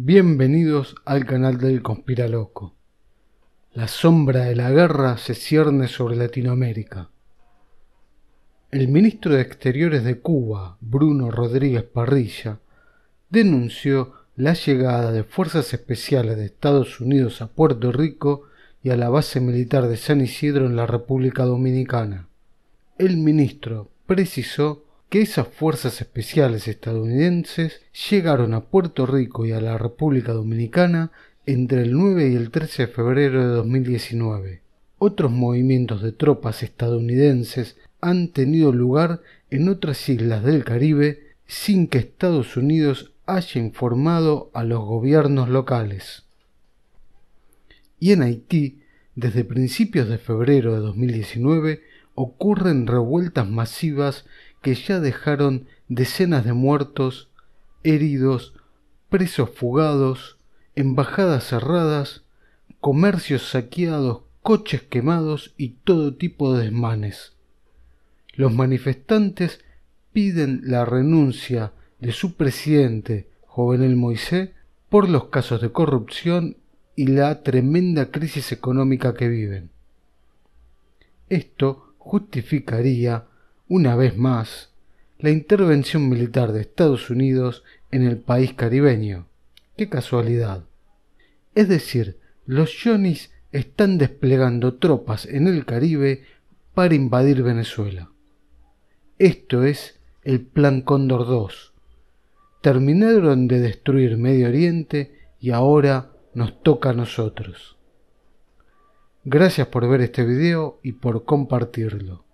Bienvenidos al canal del Conspiraloco. La sombra de la guerra se cierne sobre Latinoamérica. El ministro de Exteriores de Cuba, Bruno Rodríguez Parrilla, denunció la llegada de fuerzas especiales de Estados Unidos a Puerto Rico y a la base militar de San Isidro en la República Dominicana. El ministro precisó que esas fuerzas especiales estadounidenses llegaron a Puerto Rico y a la República Dominicana entre el 9 y el 13 de febrero de 2019. Otros movimientos de tropas estadounidenses han tenido lugar en otras islas del Caribe sin que Estados Unidos haya informado a los gobiernos locales. Y en Haití, desde principios de febrero de 2019, ocurren revueltas masivas que ya dejaron decenas de muertos, heridos, presos fugados, embajadas cerradas, comercios saqueados, coches quemados y todo tipo de desmanes. Los manifestantes piden la renuncia de su presidente, Jovenel Moisés, por los casos de corrupción y la tremenda crisis económica que viven. Esto justificaría una vez más, la intervención militar de Estados Unidos en el país caribeño. ¡Qué casualidad! Es decir, los Johnnies están desplegando tropas en el Caribe para invadir Venezuela. Esto es el Plan Cóndor II. Terminaron de destruir Medio Oriente y ahora nos toca a nosotros. Gracias por ver este video y por compartirlo.